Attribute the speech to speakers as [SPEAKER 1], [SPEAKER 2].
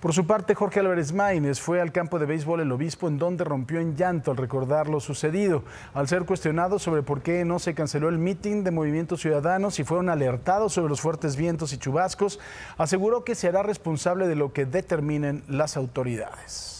[SPEAKER 1] Por su parte, Jorge Álvarez Maínez fue al campo de béisbol El Obispo, en donde rompió en llanto al recordar lo sucedido, al ser cuestionado sobre por qué no se canceló el mítin de Movimiento Ciudadanos y fueron alertados sobre los fuertes vientos y chubascos, aseguró que será responsable de lo que determinen las autoridades.